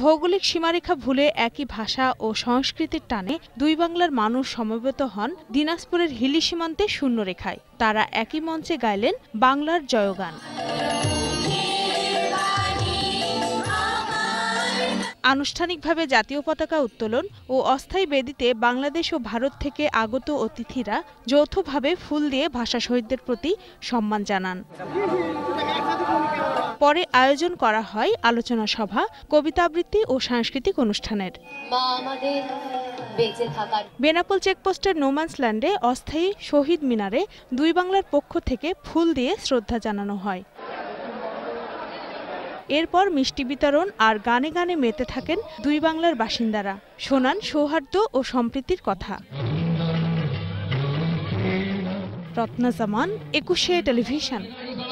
ভৌগোলিক সীমারেখা ভুলে একই ভাষা ও সংস্কৃতির টানে দুই বাংলার মানুষ সমবেত হন দিনাজপুরের হিলি সীমান্তে শূন্যরেখায় তারা একই মঞ্চে গাইলেন বাংলার জয়গান আনুষ্ঠানিকভাবে জাতীয় পতাকা উত্তোলন ও অস্থায়ী বেদিতে বাংলাদেশ ও ভারত থেকে আগত অতিথিরা যৌথভাবে ফুল দিয়ে ভাষা শহীদদের প্রতি সম্মান জানান পরে আয়োজন করা হয় আলোচনা সভা কবিতা আবৃত্তি ও সাংস্কৃতিক অনুষ্ঠানের বেনাপোল চেকপোস্টের নোম্যান্স ল্যান্ডে অস্থায়ী শহীদ মিনারে দুই বাংলার পক্ষ থেকে ফুল দিয়ে শ্রদ্ধা জানানো হয় এরপর মিষ্টি বিতরণ আর গানে গানে মেতে থাকেন দুই বাংলার বাসিন্দারা শোনান সৌহার্দ্য ও সম্প্রীতির কথা রত্না জামান একুশে টেলিভিশন